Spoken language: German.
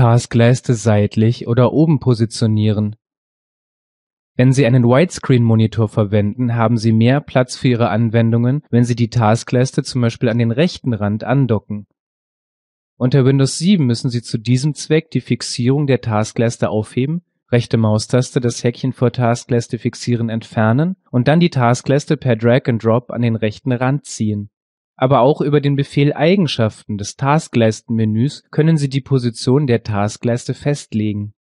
Taskleiste seitlich oder oben positionieren. Wenn Sie einen Widescreen-Monitor verwenden, haben Sie mehr Platz für Ihre Anwendungen, wenn Sie die Taskleiste zum Beispiel an den rechten Rand andocken. Unter Windows 7 müssen Sie zu diesem Zweck die Fixierung der Taskleiste aufheben, rechte Maustaste das Häkchen vor Taskleiste fixieren entfernen und dann die Taskleiste per Drag and Drop an den rechten Rand ziehen aber auch über den Befehl Eigenschaften des Taskleistenmenüs können Sie die Position der Taskleiste festlegen